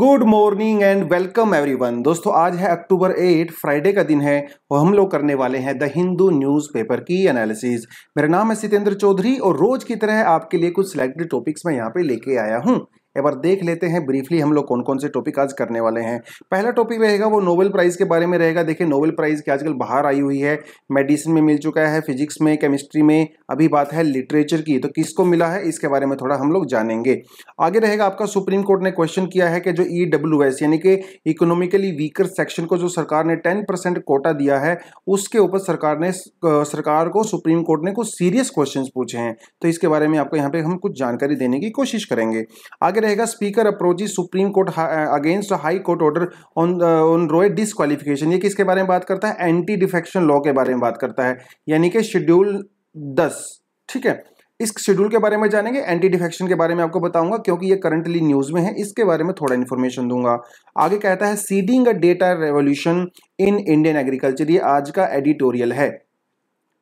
good morning and welcome everyone दोस्तों आज है अक्टूबर 8 फ्राइडे का दिन है और हम लोग करने वाले हैं द हिंदू न्यूज़पेपर की एनालिसिस मेरा नाम है सितेंद्र चौधरी और रोज की तरह आपके लिए कुछ सिलेक्टेड टॉपिक्स मैं यहाँ पे लेके आया हूँ एक बार देख लेते हैं ब्रीफली हम लोग कौन कौन से टॉपिक आज करने वाले हैं पहला टॉपिक रहेगा वो नोबेल प्राइज़ के बारे में रहेगा देखिए नोबेल प्राइज़ की आजकल बाहर आई हुई है मेडिसिन में मिल चुका है फिजिक्स में केमिस्ट्री में अभी बात है लिटरेचर की तो किसको मिला है इसके बारे में थोड़ा हम लोग जानेंगे आगे रहेगा आपका सुप्रीम कोर्ट ने क्वेश्चन किया है कि जो ई e यानी कि इकोनॉमिकली वीकर सेक्शन को जो सरकार ने टेन कोटा दिया है उसके ऊपर सरकार ने सरकार को सुप्रीम कोर्ट ने कुछ सीरियस क्वेश्चन पूछे हैं तो इसके बारे में आपको यहाँ पे हम कुछ जानकारी देने की कोशिश करेंगे आगे रहेगा speaker approaches supreme court against high court order on on रोए डिसक्वालिफिकेशन ये किसके बारे में बात करता है एंटी डिफेक्शन लॉ के बारे में बात करता है यानी कि शेड्यूल दस ठीक है इस शेड्यूल के बारे में जानेंगे एंटी डिफेक्शन के बारे में आपको बताऊंगा क्योंकि ये करंटली न्यूज़ में है इसके बारे में थोड़ा इन्फॉर्मेशन दूंगा आगे कहता है seeding a data revolution in Indian agriculture ये आज का एडिटोरियल है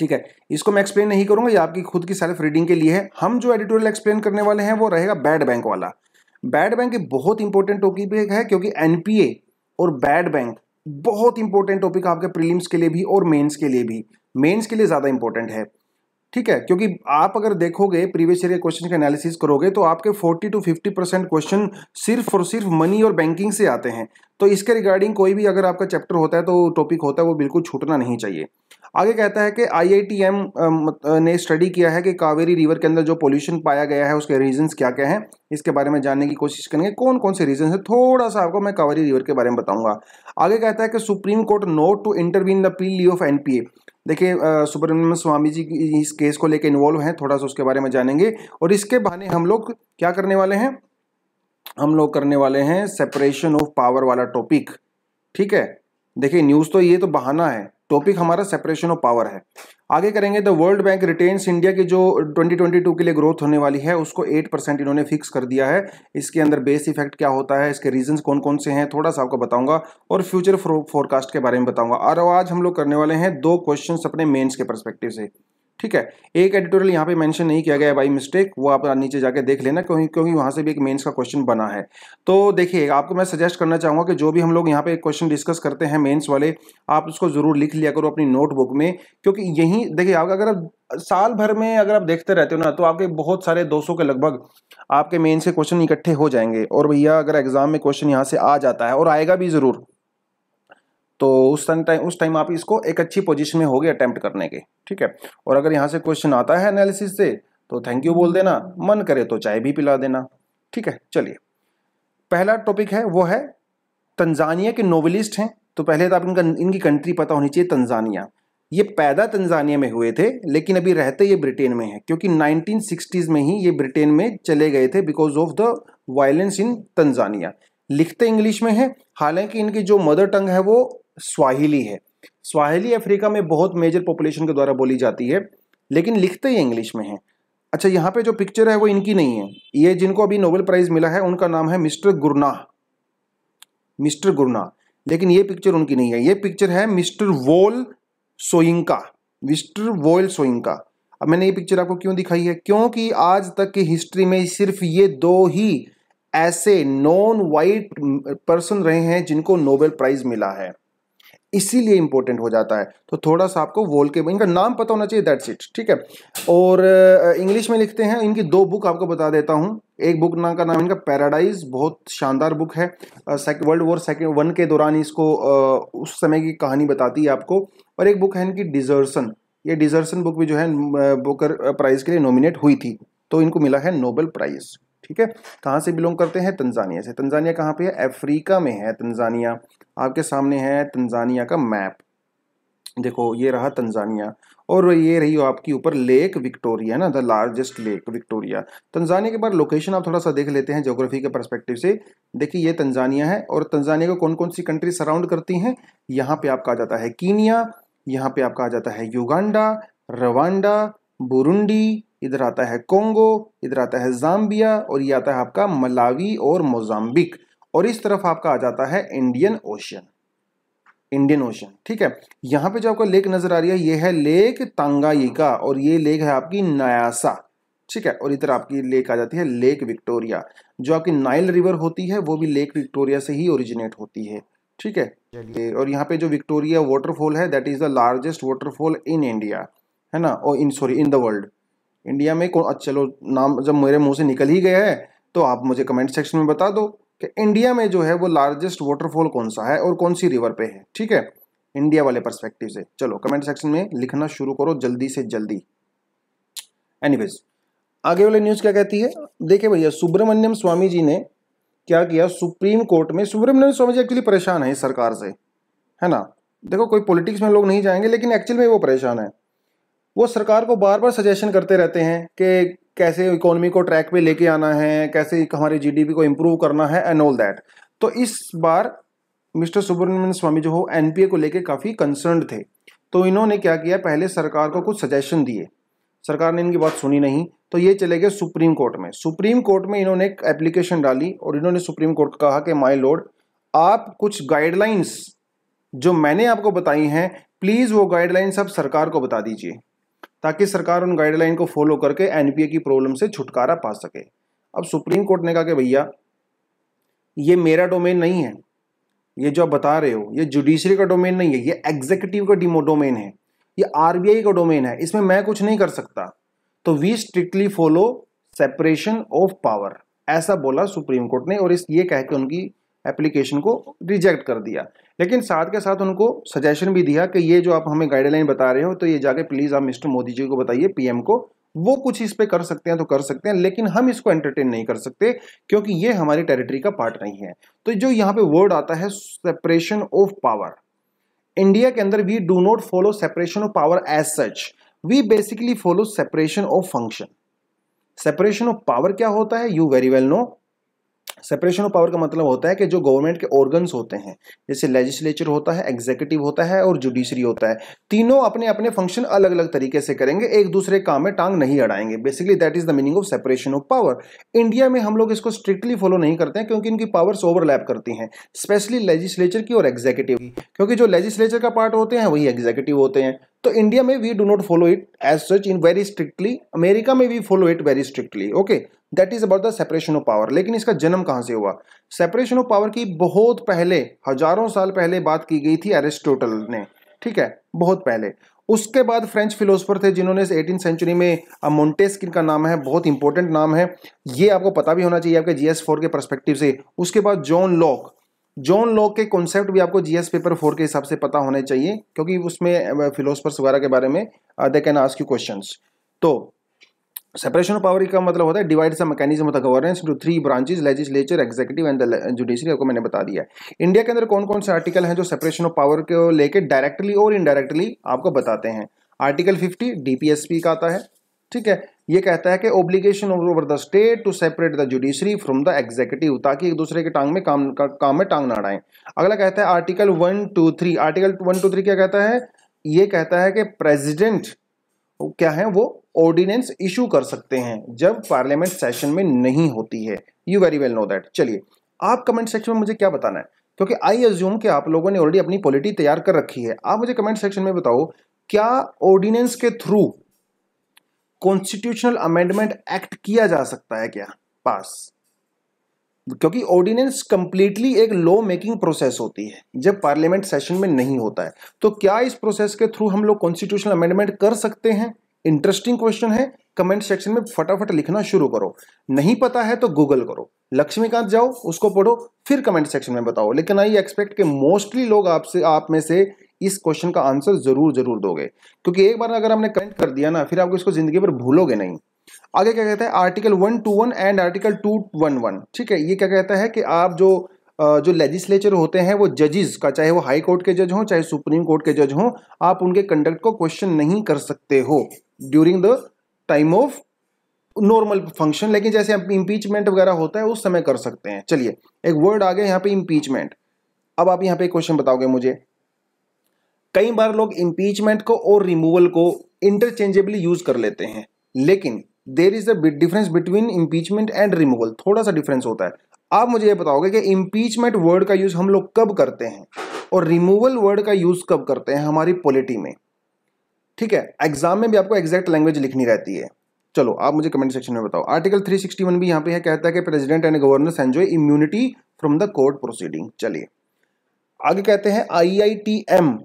ठीक है इसको मैं एक्सप्लेन नहीं करूंगा ये आपकी खुद की सेल्फ रीडिंग के लिए है हम जो एडिटोरियल एक्सप्लेन करने वाले हैं वो रहेगा बैड बैंक वाला बैड बैंक एक बहुत इंपॉर्टेंट टॉपिक है क्योंकि एनपीए और बैड बैंक बहुत इंपॉर्टेंट टॉपिक आपके प्रीलिम्स के लिए भी और मेंस के लिए भी मेंस के लिए ज़्यादा इंपॉर्टेंट है ठीक है क्योंकि आप अगर देखोगे प्रीवियस ईयर के क्वेश्चन का एनालिसिस करोगे तो आपके 40 टू 50 परसेंट क्वेश्चन सिर्फ और सिर्फ मनी और बैंकिंग से आते हैं तो इसके रिगार्डिंग कोई भी अगर आपका चैप्टर होता है तो टॉपिक होता है वो बिल्कुल छूटना नहीं चाहिए आगे कहता है कि आईआईटीएम ने स्टडी किया है कि कावेरी रिवर के अंदर जो पोल्यूशन पाया गया है उसके रीजंस क्या क्या हैं इसके बारे में जानने की कोशिश करेंगे कौन कौन से रीजन है थोड़ा सा आपको मैं कावेरी रिवर के बारे में बताऊंगा आगे कहता है कि supreme court no to intervene the appeal of NPA देखिए सुब्रमण्यम स्वामी जी इस केस को लेकर इन्वॉल्व हैं थोड़ा सा उसके बारे में जानेंगे और इसके बहाने हम लोग क्या करने वाले हैं हम लोग करने वाले हैं सेपरेशन ऑफ पावर वाला टॉपिक ठीक है देखिए न्यूज़ तो ये तो बहाना है टॉपिक हमारा सेपरेशन ऑफ पावर है आगे करेंगे the world bank retains India की जो 2022 के लिए ग्रोथ होने वाली है उसको 8 परसेंट इन्होंने फिक्स कर दिया है इसके अंदर बेस इफेक्ट क्या होता है इसके रीजंस कौन कौन से हैं थोड़ा सा आपको बताऊंगा और फ्यूचर फोरकास्ट के बारे में बताऊंगा और आज हम लोग करने वाले हैं दो क्वेश्चन अपने मेन्स के परस्पेक्टिव से ठीक है एक एडिटोरियल यहाँ पे मेंशन नहीं किया गया है बाई मिस्टेक वो आप नीचे जाके देख लेना क्योंकि क्योंकि वहाँ से भी एक मेंस का क्वेश्चन बना है तो देखिए आपको मैं सजेस्ट करना चाहूँगा कि जो भी हम लोग यहाँ पे एक क्वेश्चन डिस्कस करते हैं मेंस वाले आप उसको ज़रूर लिख लिया करो अपनी नोटबुक में क्योंकि यहीं देखिए आप अगर आप साल भर में अगर आप देखते रहते हो ना तो आपके बहुत सारे दोस्तों के लगभग आपके मेन्स के क्वेश्चन इकट्ठे हो जाएंगे और भैया अगर एग्जाम में क्वेश्चन यहाँ से आ जाता है और आएगा भी ज़रूर तो उस टाइम उस टाइम आप इसको एक अच्छी पोजीशन में होगी अटैम्प्ट करने के ठीक है और अगर यहाँ से क्वेश्चन आता है एनालिसिस से तो थैंक यू बोल देना मन करे तो चाय भी पिला देना ठीक है चलिए पहला टॉपिक है वो है तंजानिया के नोवेलिस्ट हैं तो पहले तो आप इनका इनकी कंट्री पता होनी चाहिए तंजानिया ये पैदा तंजानिया में हुए थे लेकिन अभी रहते ये ब्रिटेन में हैं क्योंकि 1960s में ही ये ब्रिटेन में चले गए थे because of the violence in Tanzania लिखते इंग्लिश में है हालांकि इनकी जो मदर टंग है वो स्वाहिली है स्वाहिली अफ्रीका में बहुत मेजर पॉपुलेशन के द्वारा बोली जाती है लेकिन लिखते ही इंग्लिश में है अच्छा यहाँ पे जो पिक्चर है वो इनकी नहीं है ये जिनको अभी नोबेल प्राइज मिला है उनका नाम है मिस्टर गुरना मिस्टर गुरना लेकिन ये पिक्चर उनकी नहीं है ये पिक्चर है मिस्टर वोल सोइंका मिस्टर वोल सोइंका अब मैंने ये पिक्चर आपको क्यों दिखाई है क्योंकि आज तक की हिस्ट्री में सिर्फ ये दो ही ऐसे नॉन वाइट पर्सन रहे हैं जिनको नोबेल प्राइज मिला है इसीलिए इंपॉर्टेंट हो जाता है तो थोड़ा सा आपको वोल के इनका नाम पता होना चाहिए दैट्स इट ठीक है और इंग्लिश में लिखते हैं इनकी दो बुक आपको बता देता हूँ एक बुक नाम का नाम इनका पैराडाइज बहुत शानदार बुक है वर्ल्ड वॉर सेकेंड वन के दौरान इसको उस समय की कहानी बताती है आपको और एक बुक है इनकी डिजर्सन ये डिजर्सन बुक भी जो है बुकर प्राइज़ के लिए नॉमिनेट हुई थी तो इनको मिला है नोबेल प्राइज़ ठीक है कहाँ से बिलोंग करते हैं तंजानिया से तंजानिया कहाँ पे है अफ्रीका में है तंजानिया आपके सामने है तंजानिया का मैप देखो ये रहा तंजानिया और ये रही हो आपकी ऊपर लेक विक्टोरिया ना the largest lake Victoria Tanzania के बाद लोकेशन आप थोड़ा सा देख लेते हैं ज्योग्राफी के परस्पेक्टिव से देखिए ये तंजानिया है और तंजानिया को कौन कौन सी कंट्री सराउंड करती हैं यहाँ पे आपका आ जाता है कीनिया यहाँ पे आपका आ जाता है युगांडा रवांडा बुरुंडी इधर आता है कोंगो इधर आता है जाम्बिया और ये आता है आपका मलावी और मोजाम्बिक और इस तरफ आपका आ जाता है इंडियन ओशन इंडियन ओशन ठीक है यहाँ पे जो आपको लेक नजर आ रही है ये है लेक तांगाइका और ये लेक है आपकी नयासा ठीक है और इधर आपकी लेक आ जाती है लेक विक्टोरिया जो आपकी नाइल रिवर होती है वो भी लेक विक्टोरिया से ही ओरिजिनेट होती है ठीक है और यहाँ पे जो विक्टोरिया वाटरफॉल है that is the largest waterfall in India है ना और in sorry in the world India में कौन अच्छा, चलो नाम जब मेरे मुंह से निकल ही गया है तो आप मुझे कमेंट सेक्शन में बता दो कि इंडिया में जो है वो लार्जेस्ट वाटरफॉल कौन सा है और कौन सी रिवर पे है ठीक है इंडिया वाले परस्पेक्टिव से चलो कमेंट सेक्शन में लिखना शुरू करो जल्दी से जल्दी एनीवेज आगे वाले न्यूज़ क्या कहती है देखिए भैया सुब्रमण्यम स्वामी जी ने क्या किया सुप्रीम कोर्ट में सुब्रमण्यम स्वामी जी एक्चुअली परेशान है सरकार से है ना देखो कोई पॉलिटिक्स में लोग नहीं जाएंगे लेकिन एक्चुअल में वो परेशान है वो सरकार को बार बार सजेशन करते रहते हैं कि कैसे इकोनॉमी को ट्रैक पे लेके आना है कैसे हमारे जीडीपी को इम्प्रूव करना है एंड ऑल दैट तो इस बार मिस्टर सुब्रमण्यम स्वामी जो हो एनपीए को लेके काफ़ी कंसर्न थे तो इन्होंने क्या किया पहले सरकार को कुछ सजेशन दिए सरकार ने इनकी बात सुनी नहीं तो ये चले गए सुप्रीम कोर्ट में सुप्रीम कोर्ट में इन्होंने एक एप्लीकेशन डाली और इन्होंने सुप्रीम कोर्ट कहा कि माई लॉर्ड आप कुछ गाइडलाइंस जो मैंने आपको बताई हैं प्लीज़ वो गाइडलाइंस आप सरकार को बता दीजिए ताकि सरकार उन गाइडलाइन को फॉलो करके एनपीए की प्रॉब्लम से छुटकारा पा सके अब सुप्रीम कोर्ट ने कहा कि भैया ये मेरा डोमेन नहीं है ये जो आप बता रहे हो ये जुडिशरी का डोमेन नहीं है ये एग्जीक्यूटिव का डिमो डोमेन है ये आरबीआई का डोमेन है इसमें मैं कुछ नहीं कर सकता तो we strictly follow separation of power ऐसा बोला सुप्रीम कोर्ट ने और इस ये कह के उनकी एप्लीकेशन को रिजेक्ट कर दिया लेकिन साथ के साथ उनको सजेशन भी दिया कि ये जो आप हमें गाइडलाइन बता रहे हो तो ये जाके प्लीज़ आप मिस्टर मोदी जी को बताइए पीएम को वो कुछ इस पे कर सकते हैं तो कर सकते हैं लेकिन हम इसको एंटरटेन नहीं कर सकते क्योंकि ये हमारी टेरिटरी का पार्ट नहीं है तो जो यहाँ पे वर्ड आता है सेपरेशन ऑफ पावर इंडिया के अंदर we do not follow separation of power as such we basically follow separation of function separation of power क्या होता है you very well know separation of power का मतलब होता है कि जो गवर्नमेंट के ऑर्गन्स होते हैं जैसे लेजिस्लेचर होता है एग्जीक्यूटिव होता है और जुडिशरी होता है तीनों अपने अपने फंक्शन अलग अलग तरीके से करेंगे एक दूसरे काम में टांग नहीं अड़ाएंगे basically that is the meaning of separation of power India में हम लोग इसको स्ट्रिक्टली फॉलो नहीं करते हैं क्योंकि इनकी पावर्स ओवरलैप करती हैं स्पेशली लेजिस्लेचर की और एग्जीक्यूटिव की क्योंकि जो लेजिस्लेचर का पार्ट होते हैं वही एग्जीक्यूटिव होते हैं तो इंडिया में we do not follow it as such in very strictly America में we follow it very strictly okay that is about the separation of power लेकिन इसका जन्म कहाँ से हुआ सेपरेशन ऑफ पावर की बहुत पहले हजारों साल पहले बात की गई थी एरिस्टोटल ने ठीक है बहुत पहले उसके बाद फ्रेंच फिलोसफर थे जिन्होंने एटीन सेंचुरी में मोन्टेस्किन का नाम है बहुत इंपॉर्टेंट नाम है ये आपको पता भी होना चाहिए आपके जीएस फोर के परस्पेक्टिव से उसके बाद जॉन लॉक जॉन लॉक के कॉन्सेप्ट भी आपको जीएस पेपर फोर के हिसाब से पता होने चाहिए क्योंकि उसमें फिलोसफर्स वगैरह के बारे में they can ask you question तो सेपरेशन ऑफ पावर का मतलब होता है divide the mechanism of the governance into three branches legislature executive and judiciary आपको मैंने बता दिया है इंडिया के अंदर कौन कौन से आर्टिकल हैं जो सेपरेशन ऑफ पावर को लेकर डायरेक्टली और इनडायरेक्टली आपको बताते हैं आर्टिकल फिफ्टी डीपीएसपी का आता है ठीक है ये कहता है कि obligation over the state to separate the judiciary from the executive ताकि एक दूसरे के टांग में काम का, काम में टांग ना अड़ाएं अगला कहता है article one two three article one two three क्या कहता है ये कहता है कि प्रेसिडेंट क्या है वो ऑर्डिनेंस इशू कर सकते हैं जब पार्लियामेंट सेशन में नहीं होती है you very well know that चलिए आप कमेंट सेक्शन में मुझे क्या बताना है क्योंकि आई एज्यूम कि आप लोगों ने ऑलरेडी अपनी पॉलिटी तैयार कर रखी है आप मुझे कमेंट सेक्शन में बताओ क्या ऑर्डिनेंस के थ्रू कॉन्स्टिट्यूशनल अमेंडमेंट एक्ट किया जा सकता है क्या पास क्योंकि ऑर्डिनेंस कंप्लीटली एक लॉ मेकिंग प्रोसेस होती है जब पार्लियामेंट सेशन में नहीं होता है तो क्या इस प्रोसेस के थ्रू हम लोग कॉन्स्टिट्यूशनल अमेंडमेंट कर सकते हैं इंटरेस्टिंग क्वेश्चन है कमेंट सेक्शन में फटाफट लिखना शुरू करो नहीं पता है तो गूगल करो लक्ष्मीकांत जाओ उसको पढ़ो फिर कमेंट सेक्शन में बताओ लेकिन आई एक्सपेक्ट कि मोस्टली लोग आपसे आप में से इस क्वेश्चन का आंसर जरूर जरूर दोगे क्योंकि एक बार अगर हमने कमेंट कर दिया ना फिर आपको इसको जिंदगी भर भूलोगे नहीं आगे क्या कहता है article one two one and article two one one ठीक है ये क्या कहता है कि आप जो जो लेजिस्लेचर होते हैं वो जजेस का चाहे वो हाई कोर्ट के जज हों चाहे सुप्रीम कोर्ट के जज हों आप उनके कंडक्ट को क्वेश्चन नहीं कर सकते हो during the time of normal function लेकिन जैसे आप इम्पीचमेंट वगैरह होता है उस समय कर सकते हैं चलिए एक वर्ड आ गया यहाँ पे इम्पीचमेंट अब आप यहाँ पे क्वेश्चन बताओगे मुझे कई बार लोग इम्पीचमेंट को और रिमूवल को इंटरचेंजेबली यूज कर लेते हैं लेकिन there is a difference between impeachment and removal थोड़ा सा डिफरेंस होता है आप मुझे ये बताओगे कि इम्पीचमेंट वर्ड का यूज हम लोग कब करते हैं और रिमूवल वर्ड का यूज कब करते हैं हमारी पॉलिटी में ठीक है एग्जाम में भी आपको एग्जैक्ट लैंग्वेज लिखनी रहती है चलो आप मुझे कमेंट सेक्शन में बताओ आर्टिकल 361 भी यहाँ पे है कहता है कि president and governor enjoy immunity from the court proceeding चलिए आगे कहते हैं आई आई टी एम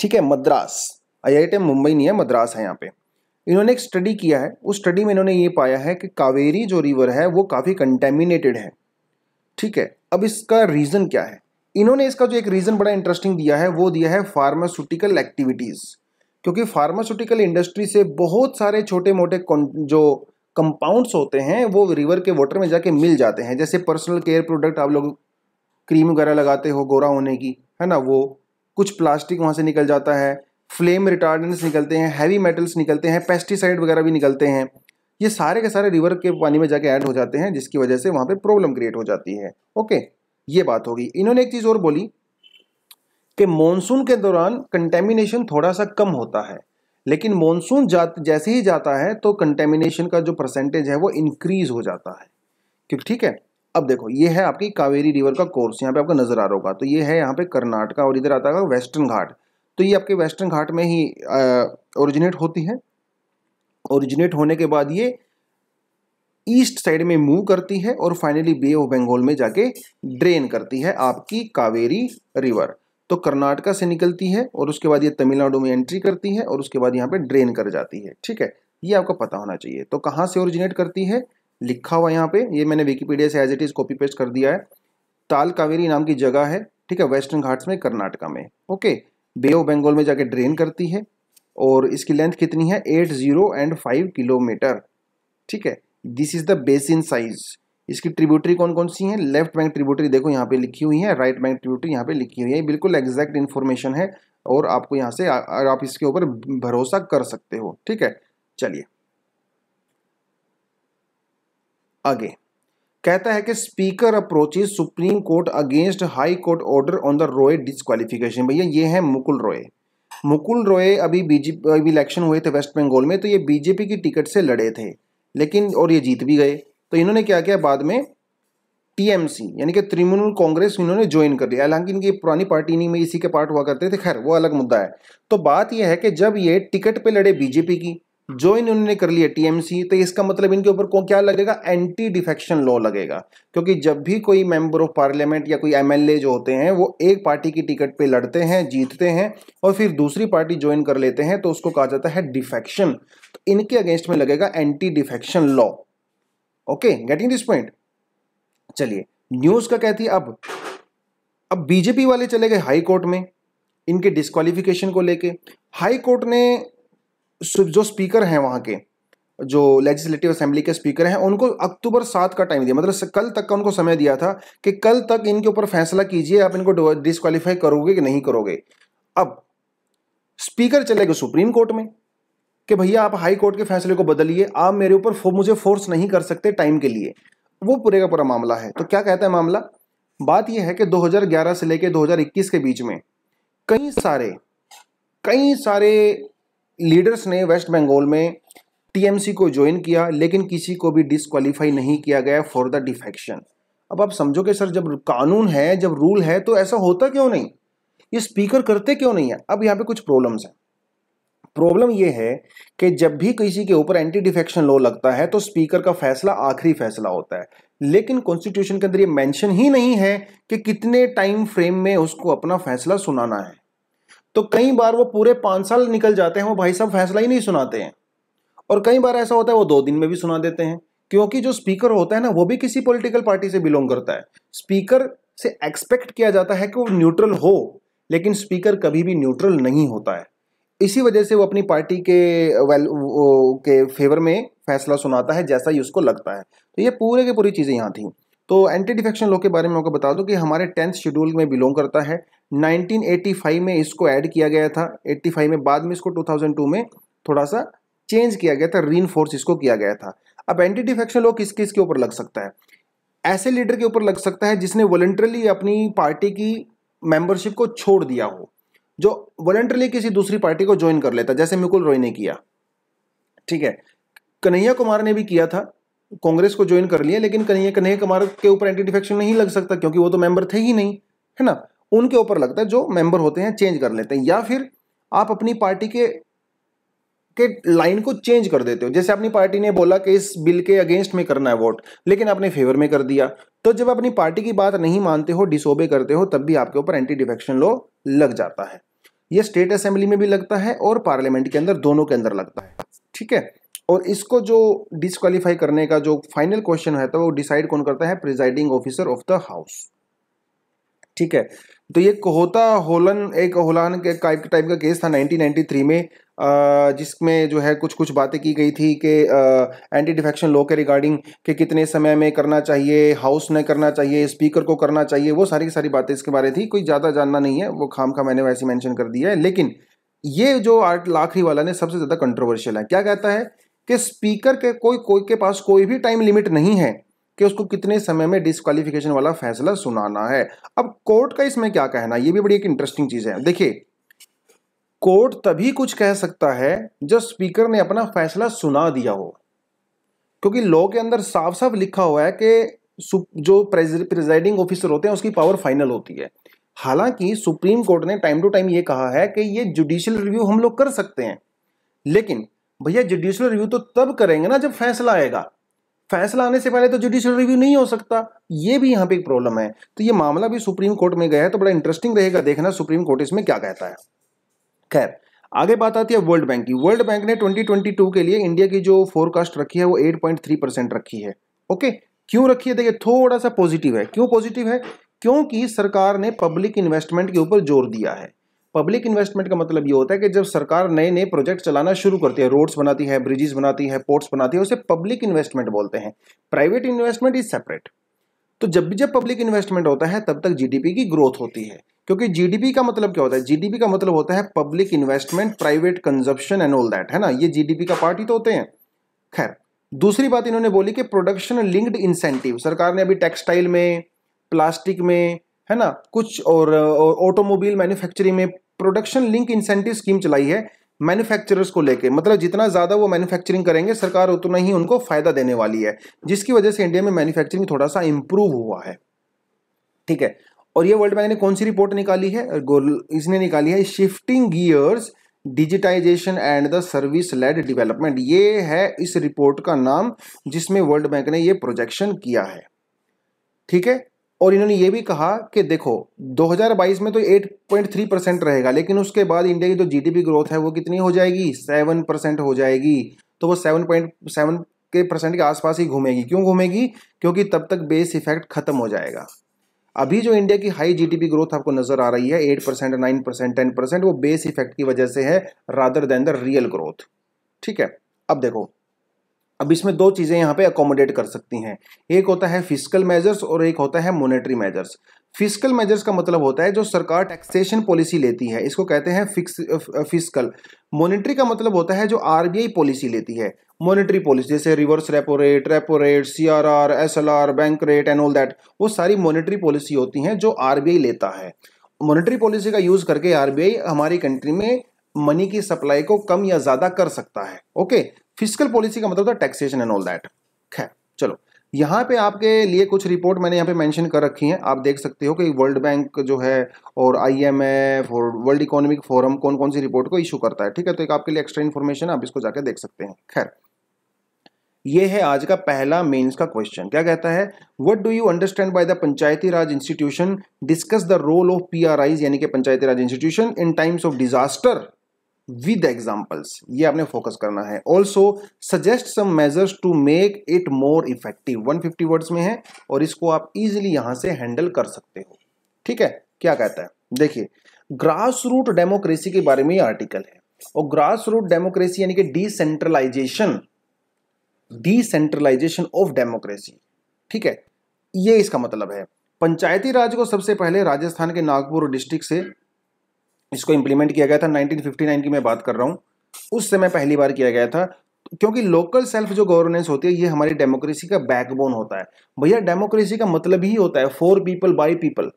ठीक है मद्रास आई मुंबई नहीं है मद्रास है यहाँ पे इन्होंने एक स्टडी किया है उस स्टडी में इन्होंने ये पाया है कि कावेरी जो रिवर है वो काफ़ी कंटेमिनेटेड है ठीक है अब इसका रीज़न क्या है इन्होंने इसका जो एक रीज़न बड़ा इंटरेस्टिंग दिया है वो दिया है फार्मास्यूटिकल एक्टिविटीज़ क्योंकि फार्मास्यूटिकल इंडस्ट्री से बहुत सारे छोटे मोटे जो कंपाउंड्स होते हैं वो रिवर के वाटर में जाके मिल जाते हैं जैसे पर्सनल केयर प्रोडक्ट आप लोग क्रीम वगैरह लगाते हो गोरा होने की है ना वो कुछ प्लास्टिक वहाँ से निकल जाता है फ्लेम रिटार्डेंट्स निकलते हैं हैवी मेटल्स निकलते हैं पेस्टिसाइड वगैरह भी निकलते हैं ये सारे के सारे रिवर के पानी में जाके ऐड हो जाते हैं जिसकी वजह से वहाँ पे प्रॉब्लम क्रिएट हो जाती है ओके ये बात होगी इन्होंने एक चीज़ और बोली कि मानसून के दौरान कंटेमिनेशन थोड़ा सा कम होता है लेकिन मॉनसून जैसे ही जाता है तो कंटेमिनेशन का जो परसेंटेज है वो इंक्रीज हो जाता है क्योंकि ठीक है अब देखो ये है आपकी कावेरी रिवर का कोर्स यहाँ पे आपको नजर आ रहा होगा तो ये है यहाँ पे कर्नाटका और इधर आता है वेस्टर्न घाट तो ये आपके वेस्टर्न घाट में ही ओरिजिनेट होती है ओरिजिनेट होने के बाद ये ईस्ट साइड में मूव करती है और फाइनली बे ऑफ बंगाल में जाके ड्रेन करती है आपकी कावेरी रिवर तो कर्नाटका से निकलती है और उसके बाद ये तमिलनाडु में एंट्री करती है और उसके बाद यहाँ पे ड्रेन कर जाती है ठीक है ये आपको पता होना चाहिए तो कहाँ से ओरिजिनेट करती है लिखा हुआ यहाँ पे ये मैंने विकीपीडिया से as it is copy paste कर दिया है ताल कावेरी नाम की जगह है ठीक है वेस्टर्न घाट्स में कर्नाटका में ओके बे ऑफ बंगाल में जाके ड्रेन करती है और इसकी लेंथ कितनी है eight zero and five kilometre ठीक है this is the basin size इसकी ट्रिब्यूटरी कौन कौन सी है लेफ्ट बैंक ट्रिब्यूटरी देखो यहाँ पे लिखी हुई है राइट बैंक ट्रिब्यूटरी यहाँ पे लिखी हुई है बिल्कुल एग्जैक्ट इन्फॉर्मेशन है और आपको यहाँ से आ, आप इसके ऊपर भरोसा कर सकते हो ठीक है चलिए आगे कहता है कि speaker approaches supreme court against high court order on the Roy disqualification भैया ये है मुकुल रॉय मुकुल रॉय अभी बीजेपी अभी इलेक्शन हुए थे वेस्ट बंगाल में तो ये बीजेपी की टिकट से लड़े थे लेकिन और ये जीत भी गए तो इन्होंने क्या किया बाद में टीएमसी यानी कि तृणमूल कांग्रेस इन्होंने ज्वाइन कर लिया हालांकि इनकी पुरानी पार्टी नहीं में इसी के पार्ट हुआ करते थे खैर वो अलग मुद्दा है तो बात यह है कि जब ये टिकट पर लड़े बीजेपी की ज्वाइन उन्होंने कर लिया टीएमसी तो इसका मतलब इनके ऊपर क्या लगेगा एंटी डिफेक्शन लॉ लगेगा क्योंकि जब भी कोई मेंबर ऑफ पार्लियामेंट या कोई एमएलए जो होते हैं वो एक पार्टी की टिकट पे लड़ते हैं जीतते हैं और फिर दूसरी पार्टी ज्वाइन कर लेते हैं तो उसको कहा जाता है डिफेक्शन तो इनके अगेंस्ट में लगेगा anti defection law okay getting this point चलिए न्यूज का कहती है अब अब बीजेपी वाले चले गए हाईकोर्ट में इनके डिस्कालिफिकेशन को लेके हाई कोर्ट ने जो स्पीकर हैं वहाँ के जो लेजिस्लेटिव असेंबली के स्पीकर हैं उनको अक्टूबर सात का टाइम दिया मतलब कल तक का उनको समय दिया था कि कल तक इनके ऊपर फैसला कीजिए आप इनको डिसक्वालीफाई करोगे कि नहीं करोगे अब स्पीकर चले गए सुप्रीम कोर्ट में कि भैया आप हाई कोर्ट के फैसले को बदलिए आप मेरे ऊपर फो, मुझे फोर्स नहीं कर सकते टाइम के लिए वो पूरे का पूरा मामला है तो क्या कहता है मामला बात यह है कि 2011 से लेकर 2021 के बीच में कई सारे कई सारे लीडर्स ने वेस्ट बंगाल में टीएमसी को ज्वाइन किया लेकिन किसी को भी डिसक्वालीफाई नहीं किया गया फॉर द डिफेक्शन अब आप समझो कि सर जब कानून है जब रूल है तो ऐसा होता क्यों नहीं ये स्पीकर करते क्यों नहीं है अब यहाँ पे कुछ प्रॉब्लम्स हैं प्रॉब्लम ये है कि जब भी किसी के ऊपर एंटी डिफेक्शन लॉ लगता है तो स्पीकर का फैसला आखिरी फैसला होता है लेकिन कॉन्स्टिट्यूशन के अंदर ये मेंशन ही नहीं है कि कितने टाइम फ्रेम में उसको अपना फैसला सुनाना है तो कई बार वो पूरे पाँच साल निकल जाते हैं वो भाई साहब फैसला ही नहीं सुनाते हैं और कई बार ऐसा होता है वो दो दिन में भी सुना देते हैं क्योंकि जो स्पीकर होता है ना वो भी किसी पॉलिटिकल पार्टी से बिलोंग करता है स्पीकर से एक्सपेक्ट किया जाता है कि वो न्यूट्रल हो लेकिन स्पीकर कभी भी न्यूट्रल नहीं होता है इसी वजह से वो अपनी पार्टी के वैल के फेवर में फैसला सुनाता है जैसा ही उसको लगता है तो ये पूरे के पूरी चीज़ें यहाँ थी तो एंटी डिफेक्शन लॉ के बारे में आपको बता दूं कि हमारे टेंथ शेड्यूल में बिलोंग करता है 1985 में इसको ऐड किया गया था 85 में बाद में इसको 2002 में थोड़ा सा चेंज किया गया था रीन इसको किया गया था अब एंटी डिफेक्शन लॉ किस किस के ऊपर लग सकता है ऐसे लीडर के ऊपर लग सकता है जिसने वॉलेंटरली अपनी पार्टी की मेंबरशिप को छोड़ दिया हो जो वॉलेंटरली किसी दूसरी पार्टी को ज्वाइन कर लेता जैसे मुकुल रॉय ने किया ठीक है कन्हैया कुमार ने भी किया था कांग्रेस को ज्वाइन कर लिया लेकिन कन्हैया कन्हैया कुमार के ऊपर एंटी डिफेक्शन नहीं लग सकता क्योंकि वो तो मेंबर थे ही नहीं है ना उनके ऊपर लगता है जो मेंबर होते हैं चेंज कर लेते हैं या फिर आप अपनी पार्टी के के लाइन को चेंज कर देते हो जैसे अपनी पार्टी ने बोला कि इस बिल के अगेंस्ट में करना है वोट लेकिन आपने फेवर में कर दिया तो जब अपनी पार्टी की बात नहीं मानते हो डिसोबे करते हो तब भी आपके ऊपर एंटी डिफेक्शन लॉ लग जाता है ये स्टेट असेंबली में भी लगता है और पार्लियामेंट के अंदर दोनों के अंदर लगता है ठीक है और इसको जो डिसक्वालीफाई करने का जो फाइनल क्वेश्चन है तो वो डिसाइड कौन करता है presiding officer of the house ठीक है तो ये कोहोता होलन एक होलान के टाइप का केस था 1993 में जिसमें जो है कुछ कुछ बातें की गई थी कि एंटी डिफेक्शन लॉ के रिगार्डिंग कि कितने समय में करना चाहिए हाउस में करना चाहिए स्पीकर को करना चाहिए वो सारी की सारी बातें इसके बारे थी कोई ज़्यादा जानना नहीं है वो खाम खा मैंने वैसे मैंशन कर दिया है लेकिन ये जो आर्ट लाखरी वाला ने सबसे ज़्यादा कंट्रोवर्शियल है क्या कहता है कि स्पीकर के कोई कोई के पास कोई भी टाइम लिमिट नहीं है कि उसको कितने समय में डिस्कालिफिकेशन वाला फैसला सुनाना है अब कोर्ट का इसमें क्या कहना ये भी बड़ी एक इंटरेस्टिंग चीज़ है देखिए कोर्ट तभी कुछ कह सकता है जब स्पीकर ने अपना फैसला सुना दिया हो क्योंकि लॉ के अंदर साफ साफ लिखा हुआ है कि जो प्रेजाइडिंग ऑफिसर होते हैं उसकी पावर फाइनल होती है हालांकि सुप्रीम कोर्ट ने टाइम टू टाइम ये कहा है कि ये जुडिशियल रिव्यू हम लोग कर सकते हैं लेकिन भैया जुडिशियल रिव्यू तो तब करेंगे ना जब फैसला आएगा फैसला आने से पहले तो जुडिशियल रिव्यू नहीं हो सकता ये भी यहाँ पे एक प्रॉब्लम है तो ये मामला भी सुप्रीम कोर्ट में गया है तो बड़ा इंटरेस्टिंग रहेगा देखना सुप्रीम कोर्ट इसमें क्या कहता है खैर आगे बात आती है वर्ल्ड बैंक की वर्ल्ड बैंक ने 2022 के लिए इंडिया की जो फोरकास्ट रखी है वो 8.3 परसेंट रखी है ओके क्यों रखी है देखिए थोड़ा सा पॉजिटिव है क्यों पॉजिटिव है क्योंकि सरकार ने पब्लिक इन्वेस्टमेंट के ऊपर जोर दिया है पब्लिक इन्वेस्टमेंट का मतलब ये होता है कि जब सरकार नए नए प्रोजेक्ट चलाना शुरू करती है रोड्स बनाती है ब्रिजेस बनाती है पोर्ट्स बनाती है उसे पब्लिक इन्वेस्टमेंट बोलते हैं प्राइवेट इन्वेस्टमेंट इज सेपरेट तो जब भी जब पब्लिक इन्वेस्टमेंट होता है तब तक जीडीपी की ग्रोथ होती है क्योंकि जीडीपी का मतलब क्या होता है जीडीपी का मतलब होता है public investment private consumption and all that है ना ये जीडीपी का पार्ट ही तो होते हैं खैर दूसरी बात इन्होंने बोली कि प्रोडक्शन लिंक्ड इंसेंटिव सरकार ने अभी टेक्सटाइल में प्लास्टिक में है ना कुछ और ऑटोमोबाइल मैन्युफैक्चरिंग में प्रोडक्शन लिंक इंसेंटिव स्कीम चलाई है मैन्युफैक्चरर्स को लेके मतलब जितना ज़्यादा वो मैन्युफैक्चरिंग करेंगे सरकार उतना ही उनको फ़ायदा देने वाली है जिसकी वजह से इंडिया में मैन्युफैक्चरिंग थोड़ा सा इम्प्रूव हुआ है ठीक है और ये वर्ल्ड बैंक ने कौन सी रिपोर्ट निकाली है इसने निकाली है shifting gears digitisation and the service led development ये है इस रिपोर्ट का नाम जिसमें वर्ल्ड बैंक ने ये प्रोजेक्शन किया है ठीक है और इन्होंने ये भी कहा कि देखो 2022 में तो 8.3 परसेंट रहेगा लेकिन उसके बाद इंडिया की जो जीडीपी ग्रोथ है वो कितनी हो जाएगी सेवन परसेंट हो जाएगी तो वो सेवन पॉइंट सेवन के परसेंट के आसपास ही घूमेगी क्यों घूमेगी क्योंकि तब तक बेस इफेक्ट खत्म हो जाएगा अभी जो इंडिया की हाई जीडीपी ग्रोथ आपको नजर आ रही है eight percent nine percent ten percent वो बेस इफेक्ट की वजह से है rather than the real growth ठीक है अब देखो अब इसमें दो चीज़ें यहाँ पे अकोमोडेट कर सकती हैं एक होता है फिजिकल मेजर्स और एक होता है मोनेटरी मेजर्स फिजिकल मेजर्स का मतलब होता है जो सरकार टैक्सेशन पॉलिसी लेती है इसको कहते हैं फिक्स फिजिकल मॉनेटरी का मतलब होता है जो आरबीआई पॉलिसी लेती है मोनिट्री पॉलिसी जैसे reverse repo rate repo rate L R bank rate and all that वो सारी मोनिट्री पॉलिसी होती हैं जो आई लेता है मोनिट्री पॉलिसी का यूज़ करके आई हमारी कंट्री में मनी की सप्लाई को कम या ज़्यादा कर सकता है ओके फिजिकल पॉलिसी का मतलब था टैक्सेशन एंड ऑल दैट खैर चलो यहाँ पे आपके लिए कुछ रिपोर्ट मैंने यहाँ पे मेंशन कर रखी हैं आप देख सकते हो कि वर्ल्ड बैंक जो है और आईएमएफ और वर्ल्ड इकोनॉमिक फोरम कौन कौन सी रिपोर्ट को इशू करता है ठीक है तो एक आपके लिए एक्स्ट्रा इन्फॉर्मेशन आप इसको जाके देख सकते हैं खैर ये है आज का पहला मेन्स का क्वेश्चन क्या कहता है what do you understand by the Panchayati Raj institution discuss the role of P यानी कि Panchayati Raj institution in times of disaster with examples ये आपने फोकस करना है also suggest some measures to make it more effective 150 words में है और इसको आप इजिली यहां से हैंडल कर सकते हो ठीक है क्या कहता है देखिए ग्रास रूट डेमोक्रेसी के बारे में ये आर्टिकल है और ग्रास रूट डेमोक्रेसी यानी कि डिसेंट्रलाइजेशन डिसेंट्रलाइजेशन ऑफ डेमोक्रेसी ठीक है ये इसका मतलब है पंचायती राज को सबसे पहले राजस्थान के नागपुर डिस्ट्रिक्ट से इसको इम्प्लीमेंट किया गया था 1959 की मैं बात कर रहा हूँ उस समय पहली बार किया गया था क्योंकि लोकल सेल्फ जो गवर्नेंस होती है ये हमारी डेमोक्रेसी का बैकबोन होता है भैया डेमोक्रेसी का मतलब ही होता है फोर पीपल बाई पीपल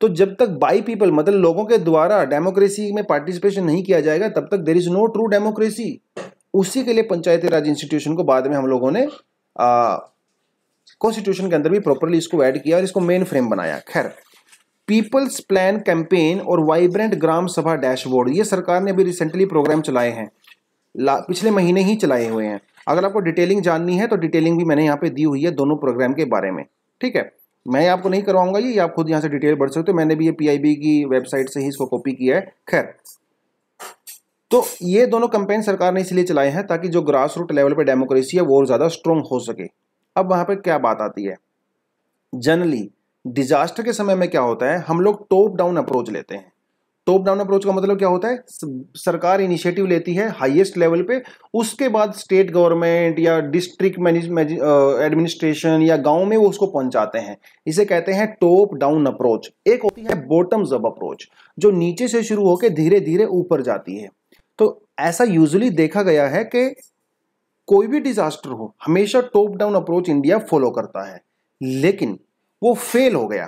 तो जब तक बाई पीपल मतलब लोगों के द्वारा डेमोक्रेसी में पार्टिसिपेशन नहीं किया जाएगा तब तक there is no true democracy उसी के लिए पंचायती राज इंस्टीट्यूशन को बाद में हम लोगों ने कॉन्स्टिट्यूशन के अंदर भी प्रॉपरली इसको ऐड किया और इसको मेन फ्रेम बनाया खैर पीपल्स प्लान कैंपेन और वाइब्रेंट ग्राम सभा डैशबोर्ड ये सरकार ने अभी रिसेंटली प्रोग्राम चलाए हैं पिछले महीने ही चलाए हुए हैं अगर आपको डिटेलिंग जाननी है तो डिटेलिंग भी मैंने यहाँ पे दी हुई है दोनों प्रोग्राम के बारे में ठीक है मैं आपको नहीं करवाऊंगा ये आप खुद यहाँ से डिटेल बढ़ सकते हो मैंने भी ये पी की वेबसाइट से ही इसको कॉपी किया है खैर तो ये दोनों कंपेन सरकार ने इसलिए चलाए हैं ताकि जो ग्रास रूट लेवल पर डेमोक्रेसी है वो और ज़्यादा स्ट्रॉन्ग हो सके अब वहाँ पर क्या बात आती है जनरली डिजास्टर के समय में क्या होता है हम लोग टॉप डाउन अप्रोच लेते हैं टॉप डाउन अप्रोच का मतलब क्या होता है सरकार इनिशिएटिव लेती है हाईएस्ट लेवल पे उसके बाद स्टेट गवर्नमेंट या डिस्ट्रिक्ट एडमिनिस्ट्रेशन या गांव में वो उसको पहुंचाते हैं इसे कहते हैं टॉप डाउन अप्रोच एक होती है बॉटम जब अप्रोच जो नीचे से शुरू होकर धीरे धीरे ऊपर जाती है तो ऐसा यूजली देखा गया है कि कोई भी डिजास्टर हो हमेशा top down approach India follow करता है लेकिन वो फेल हो गया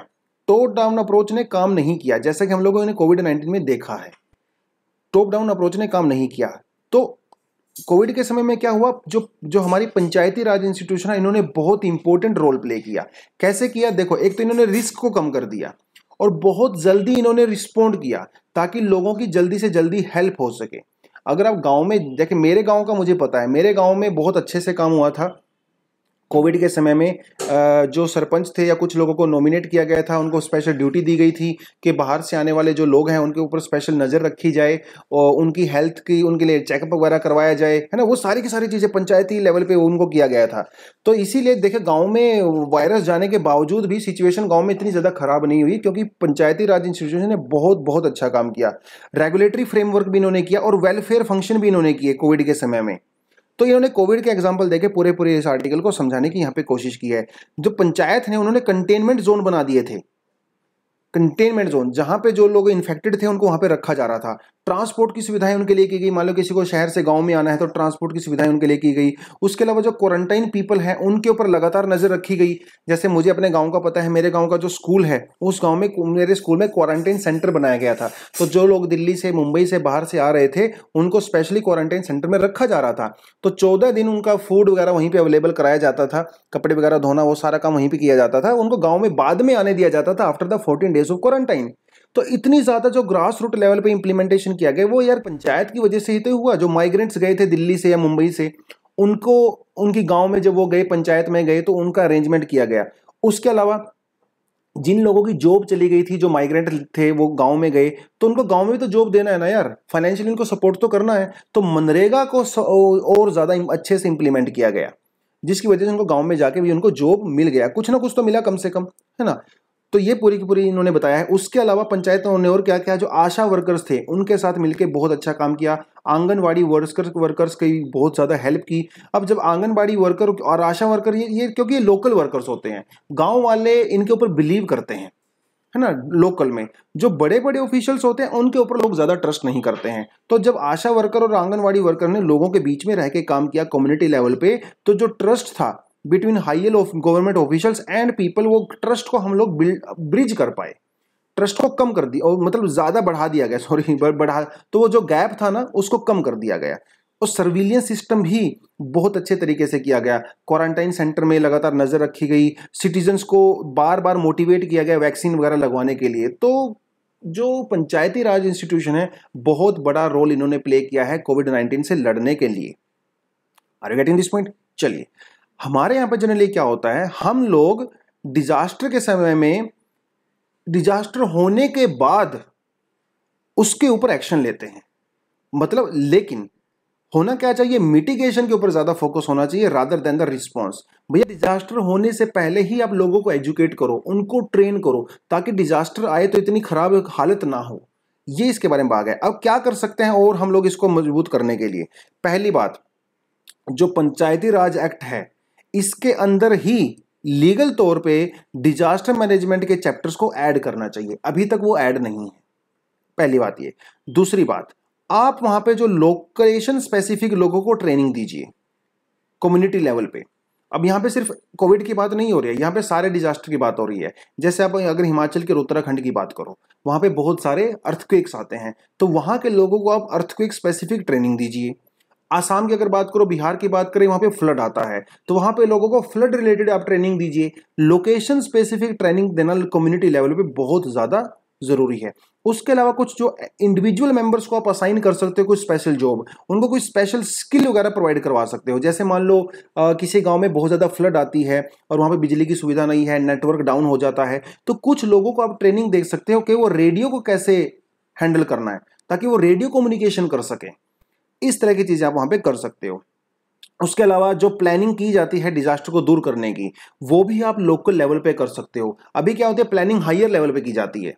टॉप डाउन अप्रोच ने काम नहीं किया जैसा कि हम लोगों ने कोविड नाइन्टीन में देखा है टॉप डाउन अप्रोच ने काम नहीं किया तो कोविड के समय में क्या हुआ जो जो हमारी पंचायती राज इंस्टीट्यूशन है इन्होंने बहुत इंपॉर्टेंट रोल प्ले किया कैसे किया देखो एक तो इन्होंने रिस्क को कम कर दिया और बहुत जल्दी इन्होंने रिस्पोंड किया ताकि लोगों की जल्दी से जल्दी हेल्प हो सके अगर आप गांव में देखिए मेरे गांव का मुझे पता है मेरे गांव में बहुत अच्छे से काम हुआ था कोविड के समय में जो सरपंच थे या कुछ लोगों को नॉमिनेट किया गया था उनको स्पेशल ड्यूटी दी गई थी कि बाहर से आने वाले जो लोग हैं उनके ऊपर स्पेशल नज़र रखी जाए और उनकी हेल्थ की उनके लिए चेकअप वगैरह करवाया जाए है ना वो सारी की सारी चीज़ें पंचायती लेवल पर उनको किया गया था तो इसीलिए देखे गाँव में वायरस जाने के बावजूद भी सिचुएशन गाँव में इतनी ज़्यादा खराब नहीं हुई क्योंकि पंचायती राज इंस्टीट्यूशन ने बहुत बहुत अच्छा काम किया रेगुलेटरी फ्रेमवर्क भी इन्होंने किया और वेलफेयर फंक्शन भी इन्होंने किए कोविड के समय में तो इन्होंने कोविड के एग्जाम्पल देकर पूरे पूरे इस आर्टिकल को समझाने की यहाँ पे कोशिश की है जो पंचायत ने उन्होंने कंटेनमेंट जोन बना दिए थे कंटेनमेंट जोन जहां पे जो लोग इन्फेक्टेड थे उनको वहां पे रखा जा रहा था ट्रांसपोर्ट की सुविधाएं उनके लिए की गई मान लो किसी को शहर से गांव में आना है तो ट्रांसपोर्ट की सुविधाएं उनके लिए की गई उसके अलावा जो क्वारंटाइन पीपल हैं उनके ऊपर लगातार नज़र रखी गई जैसे मुझे अपने गांव का पता है मेरे गांव का जो स्कूल है उस गांव में मेरे स्कूल में क्वारंटाइन सेंटर बनाया गया था तो जो लोग दिल्ली से मुंबई से बाहर से आ रहे थे उनको स्पेशली क्वारंटाइन सेंटर में रखा जा रहा था तो चौदह दिन उनका फूड वगैरह वहीं पर अवेलेबल कराया जाता था कपड़े वगैरह धोना वो सारा काम वहीं पर किया जाता था उनको गाँव में बाद में आने दिया जाता था after the fourteen days of quarantine तो इतनी ज़्यादा जो ग्रास रूट लेवल पे इंप्लीमेंटेशन किया गया वो यार पंचायत की वजह से ही तो हुआ जो माइग्रेंट्स गए थे दिल्ली से या मुंबई से उनको उनकी गांव में जब वो गए पंचायत में गए तो उनका अरेंजमेंट किया गया उसके अलावा जिन लोगों की जॉब चली गई थी जो माइग्रेंट थे वो गांव में गए तो उनको गांव में भी तो जॉब देना है ना यार फाइनेंशियली उनको सपोर्ट तो करना है तो मनरेगा को और ज़्यादा अच्छे से इंप्लीमेंट किया गया जिसकी वजह से उनको गांव में जाके भी उनको जॉब मिल गया कुछ ना कुछ तो मिला कम से कम है ना तो ये पूरी की पूरी इन्होंने बताया है उसके अलावा पंचायतों ने और क्या क्या जो आशा वर्कर्स थे उनके साथ मिलकर बहुत अच्छा काम किया आंगनबाड़ी वर्कर्स वर्कर्स की बहुत ज़्यादा हेल्प की अब जब आंगनबाड़ी वर्कर और आशा वर्कर ये ये क्योंकि ये लोकल वर्कर्स होते हैं गाँव वाले इनके ऊपर बिलीव करते हैं है ना लोकल में जो बड़े बड़े ऑफिशियल्स होते हैं उनके ऊपर लोग ज़्यादा ट्रस्ट नहीं करते हैं तो जब आशा वर्कर और आंगनवाड़ी वर्कर ने लोगों के बीच में रह के काम किया कम्युनिटी लेवल पे तो जो ट्रस्ट था between higher government officials and people वो ट्रस्ट को हम लोग बिल्ड ब्रिज कर पाए ट्रस्ट को कम कर दिया और मतलब ज़्यादा बढ़ा दिया गया सॉरी बढ़ा तो वो जो गैप था ना उसको कम कर दिया गया और सर्विलियंस सिस्टम भी बहुत अच्छे तरीके से किया गया क्वारंटाइन सेंटर में लगातार नज़र रखी गई सिटीजन्स को बार बार मोटिवेट किया गया वैक्सीन वगैरह लगवाने के लिए तो जो पंचायती राज इंस्टीट्यूशन है बहुत बड़ा रोल इन्होंने प्ले किया है कोविड नाइन्टीन से लड़ने के लिए आर गेटिंग दिस पॉइंट चलिए हमारे यहाँ पर जनरली क्या होता है हम लोग डिजास्टर के समय में डिजास्टर होने के बाद उसके ऊपर एक्शन लेते हैं मतलब लेकिन होना क्या चाहिए मिटिगेशन के ऊपर ज़्यादा फोकस होना चाहिए रादर देन द रिस्पॉन्स भैया डिजास्टर होने से पहले ही आप लोगों को एजुकेट करो उनको ट्रेन करो ताकि डिजास्टर आए तो इतनी खराब हालत ना हो ये इसके बारे में भाग है अब क्या कर सकते हैं और हम लोग इसको मजबूत करने के लिए पहली बात जो पंचायती राज एक्ट है इसके अंदर ही लीगल तौर पे डिजास्टर मैनेजमेंट के चैप्टर्स को ऐड करना चाहिए अभी तक वो ऐड नहीं है पहली बात ये दूसरी बात आप वहां पे जो लोकेशन स्पेसिफिक लोगों को ट्रेनिंग दीजिए कम्युनिटी लेवल पे अब यहाँ पे सिर्फ कोविड की बात नहीं हो रही है यहाँ पे सारे डिजास्टर की बात हो रही है जैसे आप अगर हिमाचल के उत्तराखंड की बात करो वहाँ पे बहुत सारे अर्थक्विक्स आते हैं तो वहाँ के लोगों को आप अर्थक्विक स्पेसिफिक ट्रेनिंग दीजिए आसाम की अगर बात करो बिहार की बात करें वहाँ पे फ्लड आता है तो वहाँ पे लोगों को फ्लड रिलेटेड आप ट्रेनिंग दीजिए लोकेशन स्पेसिफिक ट्रेनिंग देना कम्युनिटी लेवल पे बहुत ज़्यादा ज़रूरी है उसके अलावा कुछ जो इंडिविजुअल मेंबर्स को आप असाइन कर सकते हो कोई स्पेशल जॉब उनको कोई स्पेशल स्किल वगैरह प्रोवाइड करवा सकते हो जैसे मान लो आ, किसी गांव में बहुत ज़्यादा फ्लड आती है और वहाँ पे बिजली की सुविधा नहीं है नेटवर्क डाउन हो जाता है तो कुछ लोगों को आप ट्रेनिंग देख सकते हो कि वो रेडियो को कैसे हैंडल करना है ताकि वो रेडियो कम्युनिकेशन कर सकें इस तरह की चीज़ें आप वहां पे कर सकते हो उसके अलावा जो प्लानिंग की जाती है डिजास्टर को दूर करने की वो भी आप लोकल लेवल पे कर सकते हो अभी क्या होता है प्लानिंग हायर लेवल पे की जाती है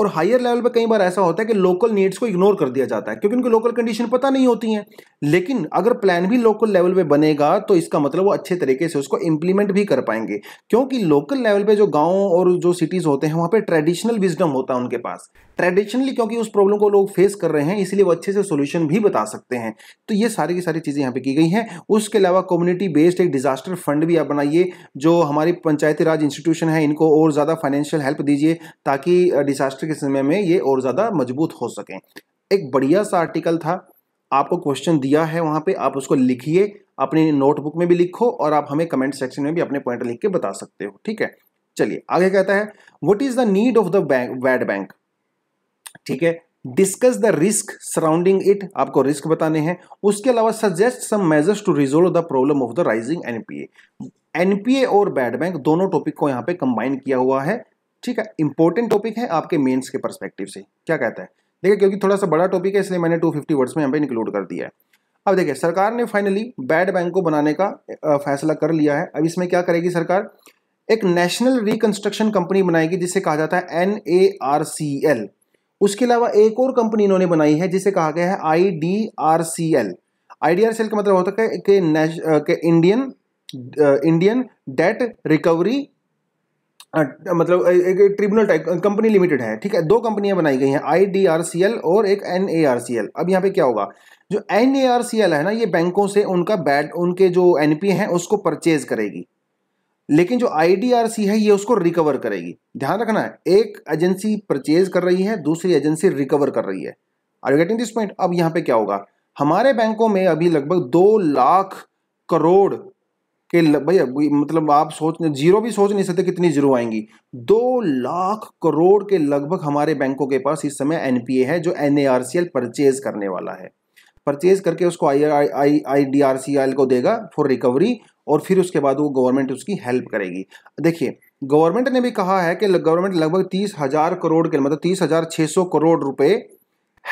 और हायर लेवल पे कई बार ऐसा होता है कि लोकल नीड्स को इग्नोर कर दिया जाता है क्योंकि उनको लोकल कंडीशन पता नहीं होती है लेकिन अगर प्लान भी लोकल लेवल पे बनेगा तो इसका मतलब वो अच्छे तरीके से उसको इंप्लीमेंट भी कर पाएंगे क्योंकि लोकल लेवल पे जो गांव और जो सिटीज़ होते हैं वहां पे ट्रेडिशनल विजडम होता है उनके पास ट्रेडिशनली क्योंकि उस प्रॉब्लम को लोग फेस कर रहे हैं इसलिए वो अच्छे से सोल्यूशन भी बता सकते हैं तो ये सारी की सारी चीज़ें यहाँ पे की गई हैं उसके अलावा कम्युनिटी बेस्ड एक डिजास्टर फंड भी आप बनाइए जो हमारी पंचायती राज इंस्टीट्यूशन है इनको और ज़्यादा फाइनेंशियल हेल्प दीजिए ताकि डिजास्टर महाराष्ट्र के समय में ये और ज़्यादा मजबूत हो सकें एक बढ़िया सा आर्टिकल था आपको क्वेश्चन दिया है वहाँ पे आप उसको लिखिए अपनी नोटबुक में भी लिखो और आप हमें कमेंट सेक्शन में भी अपने पॉइंट लिख के बता सकते हो ठीक है चलिए आगे कहता है what is the need of the bank bad bank ठीक है discuss the risk surrounding it आपको रिस्क बताने हैं उसके अलावा suggest some measures to resolve the problem of the rising NPA NPA और बैड बैंक दोनों टॉपिक को यहाँ पे कंबाइन किया हुआ है ठीक है इंपॉर्टेंट टॉपिक है आपके मेंस के परस्पेक्टिव से क्या कहता है देखिए क्योंकि थोड़ा सा बड़ा टॉपिक है इसलिए मैंने 250 वर्ड्स में यहाँ पे इंक्लूड कर दिया है अब देखिए सरकार ने फाइनली बैड बैंक को बनाने का फैसला कर लिया है अब इसमें क्या करेगी सरकार एक नेशनल रिकंस्ट्रक्शन कंपनी बनाएगी जिसे कहा जाता है N A R C L उसके अलावा एक और कंपनी इन्होंने बनाई है जिसे कहा गया है I D R C L I D R C L का मतलब होता है कि इंडियन इंडियन डेट रिकवरी हाँ, मतलब एक, ट्रिब्यूनल टाइप कंपनी लिमिटेड है ठीक है दो कंपनियां बनाई गई हैं I D R C L और एक N A R C L अब यहाँ पे क्या होगा जो N A R C L है ना ये बैंकों से उनका बैड उनके जो एन पी है उसको परचेज करेगी लेकिन जो आईडीआरसी है ये उसको रिकवर करेगी ध्यान रखना है एक एजेंसी परचेज कर रही है दूसरी एजेंसी रिकवर कर रही है are you getting this point अब यहाँ पे क्या होगा हमारे बैंकों में अभी लगभग दो लाख करोड़ कि भैया मतलब आप सोच जीरो भी सोच नहीं सकते कितनी जीरो आएंगी दो लाख करोड़ के लगभग हमारे बैंकों के पास इस समय एनपीए है जो एन परचेज करने वाला है परचेज करके उसको I I I D R C L को देगा फॉर रिकवरी और फिर उसके बाद वो गवर्नमेंट उसकी हेल्प करेगी देखिए गवर्नमेंट ने भी कहा है कि गवर्नमेंट लगभग तीस हज़ार करोड़ के मतलब तीस हज़ार छः सौ करोड़ रुपए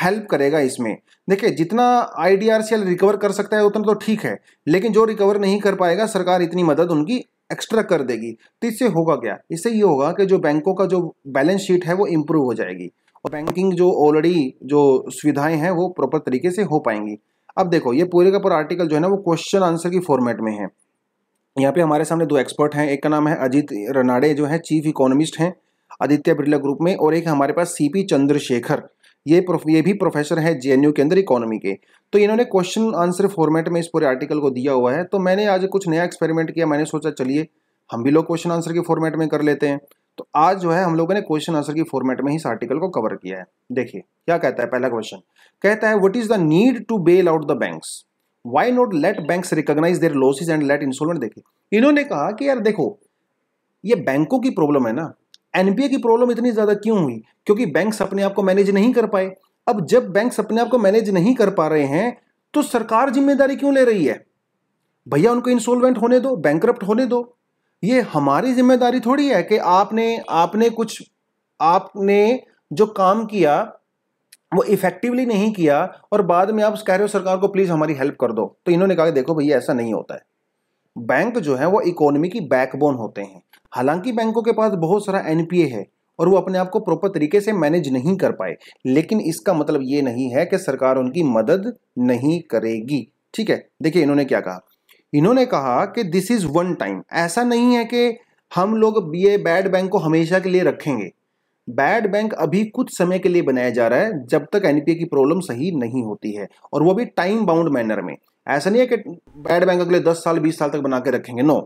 हेल्प करेगा इसमें देखिए जितना आई रिकवर कर सकता है उतना तो ठीक है लेकिन जो रिकवर नहीं कर पाएगा सरकार इतनी मदद उनकी एक्स्ट्रा कर देगी तो इससे होगा क्या इससे ये होगा कि जो बैंकों का जो बैलेंस शीट है वो इम्प्रूव हो जाएगी और बैंकिंग जो ऑलरेडी जो सुविधाएं हैं वो प्रॉपर तरीके से हो पाएंगी अब देखो ये पूरे का पूरा आर्टिकल जो है ना वो क्वेश्चन आंसर की फॉर्मेट में है यहाँ पे हमारे सामने दो एक्सपर्ट हैं एक का नाम है अजीत रनाडे जो है चीफ इकोनॉमिस्ट हैं आदित्य बिरला ग्रुप में और एक हमारे पास सीपी चंद्रशेखर ये ये भी प्रोफेसर है जे के अंदर इकोनॉमी के तो इन्होंने क्वेश्चन आंसर फॉर्मेट में इस पूरे आर्टिकल को दिया हुआ है तो मैंने आज कुछ नया एक्सपेरिमेंट किया मैंने सोचा चलिए हम भी लोग क्वेश्चन आंसर के फॉर्मेट में कर लेते हैं तो आज जो है हम लोगों ने क्वेश्चन आंसर की फॉर्मेट में ही इस आर्टिकल को कवर किया है देखिए क्या कहता है पहला क्वेश्चन कहता है what is the need to bail out the banks why not let banks recognise their losses and let instalment देखिए इन्होंने कहा कि यार देखो ये बैंकों की प्रॉब्लम है ना एनपीए की प्रॉब्लम इतनी ज़्यादा क्यों हुई क्योंकि बैंक अपने आप को मैनेज नहीं कर पाए अब जब बैंक अपने आप को मैनेज नहीं कर पा रहे हैं तो सरकार जिम्मेदारी क्यों ले रही है भैया उनको इंसोलवेंट होने दो बैंक होने दो ये हमारी जिम्मेदारी थोड़ी है कि आपने आपने कुछ आपने जो काम किया वो इफेक्टिवली नहीं किया और बाद में आप कह रहे हो सरकार को प्लीज़ हमारी हेल्प कर दो तो इन्होंने कहा देखो भैया ऐसा नहीं होता है बैंक जो है वो इकोनॉमी की बैकबोन होते हैं हालांकि बैंकों के पास बहुत सारा एनपीए है और वो अपने आप को प्रॉपर तरीके से मैनेज नहीं कर पाए लेकिन इसका मतलब ये नहीं है कि सरकार उनकी मदद नहीं करेगी ठीक है देखिए इन्होंने क्या कहा इन्होंने कहा कि दिस इज वन टाइम ऐसा नहीं है कि हम लोग ये बैड बैंक को हमेशा के लिए रखेंगे बैड बैंक अभी कुछ समय के लिए बनाया जा रहा है जब तक एनपीए की प्रॉब्लम सही नहीं होती है और वो भी टाइम बाउंड मैनर में ऐसा नहीं है कि बैड बैंक अगले 10 साल 20 साल तक बना के रखेंगे नो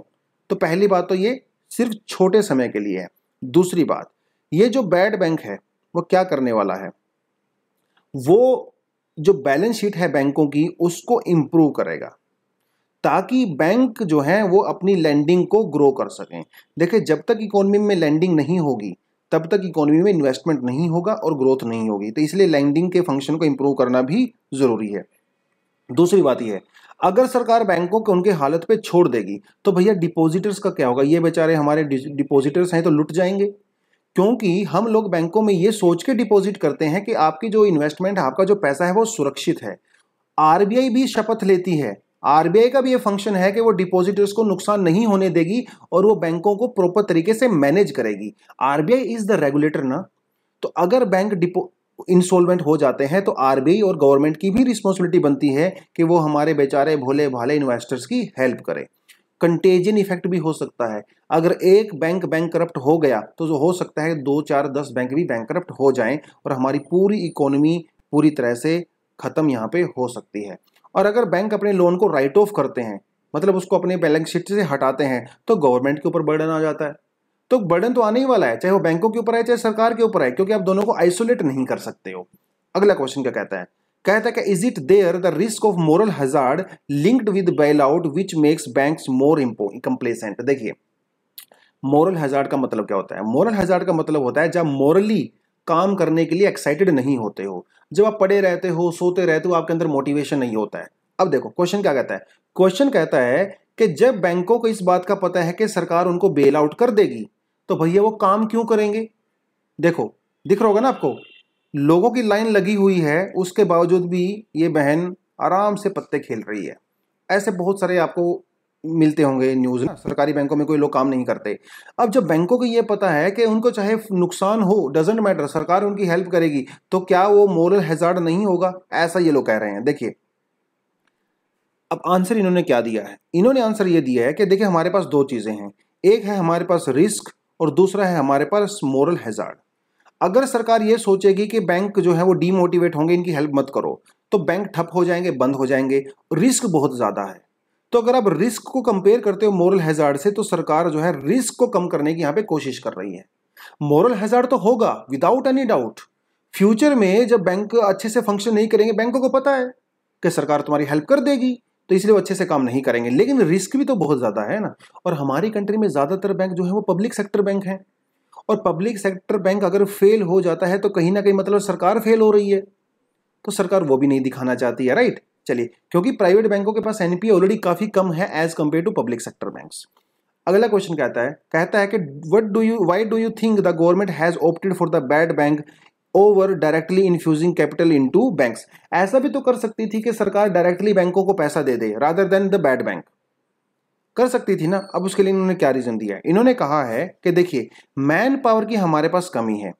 तो पहली बात तो ये सिर्फ छोटे समय के लिए है दूसरी बात ये जो बैड बैंक है वो क्या करने वाला है वो जो बैलेंस शीट है बैंकों की उसको इम्प्रूव करेगा ताकि बैंक जो है वो अपनी लैंडिंग को ग्रो कर सकें देखिए जब तक इकोनॉमी में लैंडिंग नहीं होगी तब तक इकोनॉमी में इन्वेस्टमेंट नहीं होगा और ग्रोथ नहीं होगी तो इसलिए लैंडिंग के फंक्शन को इम्प्रूव करना भी ज़रूरी है दूसरी बात यह है अगर सरकार बैंकों को उनके हालत पे छोड़ देगी तो भैया डिपॉजिटर्स का क्या होगा ये बेचारे हमारे डिपॉजिटर्स हैं तो लुट जाएंगे क्योंकि हम लोग बैंकों में ये सोच के डिपॉजिट करते हैं कि आपकी जो इन्वेस्टमेंट आपका जो पैसा है वो सुरक्षित है आरबीआई भी शपथ लेती है आरबीआई का भी ये फंक्शन है कि वो डिपॉजिटर्स को नुकसान नहीं होने देगी और वो बैंकों को प्रॉपर तरीके से मैनेज करेगी आरबीआई इज द रेगुलेटर ना तो अगर बैंक डिपो इंसॉल्वेंट हो जाते हैं तो आरबीआई और गवर्नमेंट की भी रिस्पॉन्सिबिलिटी बनती है कि वो हमारे बेचारे भोले भाले इन्वेस्टर्स की हेल्प करें कंटेजन इफेक्ट भी हो सकता है अगर एक बैंक बैंक करप्ट हो गया तो जो हो सकता है दो चार दस बैंक भी बैंक करप्ट हो जाएं और हमारी पूरी इकोनॉमी पूरी तरह से ख़त्म यहाँ पे हो सकती है और अगर बैंक अपने लोन को राइट ऑफ करते हैं मतलब उसको अपने बैलेंस शीट से हटाते हैं तो गवर्नमेंट के ऊपर बर्डन आ जाता है तो बर्डन तो आने ही वाला है चाहे वो बैंकों के ऊपर आए चाहे सरकार के ऊपर आए क्योंकि आप दोनों को आइसोलेट नहीं कर सकते हो अगला क्वेश्चन क्या कहता है कहता है कि is it there the risk of moral hazard linked with bail out which makes bank more complacent देखिए मोरल हजार्ड का मतलब क्या होता है मोरल हजार्ड का मतलब होता है जब मोरली काम करने के लिए एक्साइटेड नहीं होते हो जब आप पड़े रहते हो सोते रहते हो आपके अंदर मोटिवेशन नहीं होता है अब देखो क्वेश्चन क्या कहता है क्वेश्चन कहता है कि जब बैंकों को इस बात का पता है कि सरकार उनको बेल आउट कर देगी तो भैया वो काम क्यों करेंगे देखो दिख रहा होगा ना आपको लोगों की लाइन लगी हुई है उसके बावजूद भी ये बहन आराम से पत्ते खेल रही है ऐसे बहुत सारे आपको मिलते होंगे न्यूज़ ना सरकारी बैंकों में कोई लोग काम नहीं करते अब जब बैंकों को ये पता है कि उनको चाहे नुकसान हो डजेंट मैटर सरकार उनकी हेल्प करेगी तो क्या वो मोरल हेजार्ड नहीं होगा ऐसा ये लोग कह रहे हैं देखिए अब आंसर इन्होंने क्या दिया है इन्होंने आंसर ये दिया है कि देखिए हमारे पास दो चीज़ें हैं एक है हमारे पास रिस्क और दूसरा है हमारे पास मोरल हैजार्ड अगर सरकार ये सोचेगी कि बैंक जो है वो डीमोटिवेट होंगे इनकी हेल्प मत करो तो बैंक ठप हो जाएंगे बंद हो जाएंगे रिस्क बहुत ज़्यादा है तो अगर आप रिस्क को कंपेयर करते हो मोरल हैजार्ड से तो सरकार जो है रिस्क को कम करने की यहाँ पे कोशिश कर रही है मोरल हैजार्ड तो होगा विदाउट एनी डाउट फ्यूचर में जब बैंक अच्छे से फंक्शन नहीं करेंगे बैंकों को पता है कि सरकार तुम्हारी हेल्प कर देगी तो इसलिए वो अच्छे से काम नहीं करेंगे लेकिन रिस्क भी तो बहुत ज़्यादा है ना और हमारी कंट्री में ज़्यादातर बैंक जो है वो पब्लिक सेक्टर बैंक है और पब्लिक सेक्टर बैंक अगर फेल हो जाता है तो कहीं ना कहीं मतलब सरकार फेल हो रही है तो सरकार वो भी नहीं दिखाना चाहती है राइट चलिए क्योंकि प्राइवेट बैंकों के पास एनपीए ऑलरेडी काफ़ी कम है as compare to public sector bank अगला क्वेश्चन कहता है कहता है कि what do you why do you think the government has opted for the bad bank over directly infusing capital into bank ऐसा भी तो कर सकती थी कि सरकार डायरेक्टली बैंकों को पैसा दे दे rather than the bad bank कर सकती थी ना अब उसके लिए इन्होंने क्या रीजन दिया इन्होंने कहा है कि देखिए मैन पावर की हमारे पास कमी है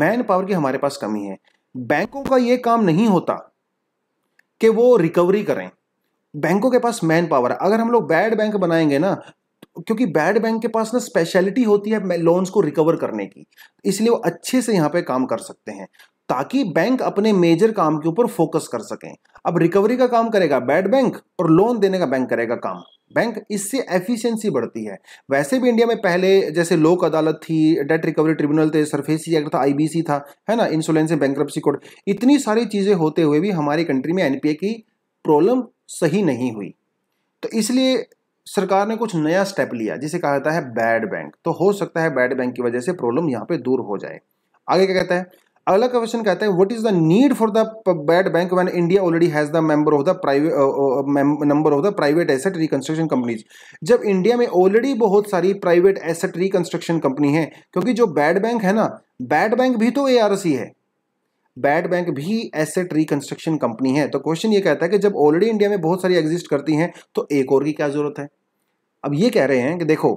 मैन पावर की हमारे पास कमी है बैंकों का यह काम नहीं होता कि वो रिकवरी करें बैंकों के पास मैन पावर है अगर हम लोग बैड बैंक बनाएंगे ना क्योंकि बैड बैंक के पास ना स्पेशलिटी होती है लोन्स को रिकवर करने की इसलिए वो अच्छे से यहाँ पे काम कर सकते हैं ताकि बैंक अपने मेजर काम के ऊपर फोकस कर सकें अब रिकवरी का काम करेगा बैड बैंक और लोन देने का बैंक करेगा काम बैंक इससे एफिशिएंसी बढ़ती है वैसे भी इंडिया में पहले जैसे लोक अदालत थी डेट रिकवरी ट्रिब्यूनल थे सरफेसी एक्ट था आईबीसी था है ना इंश्योरेंस बैंक कोड इतनी सारी चीज़ें होते हुए भी हमारी कंट्री में एनपीए की प्रॉब्लम सही नहीं हुई तो इसलिए सरकार ने कुछ नया स्टेप लिया जिसे कहा जाता है बैड बैंक तो हो सकता है बैड बैंक की वजह से प्रॉब्लम यहाँ पे दूर हो जाए आगे क्या कहता है अगला क्वेश्चन कहता है what is the need for the bad bank when India already has the member of the private number of the private asset reconstruction companies जब इंडिया में ऑलरेडी बहुत सारी प्राइवेट एसेट रिकंस्ट्रक्शन कंपनी है क्योंकि जो bad bank है ना bad bank भी तो ए है बैड बैंक भी एसेट रिकंस्ट्रक्शन कंपनी है तो क्वेश्चन ये कहता है कि जब ऑलरेडी इंडिया में बहुत सारी एग्जिस्ट करती हैं तो एक और की क्या ज़रूरत है अब ये कह रहे हैं कि देखो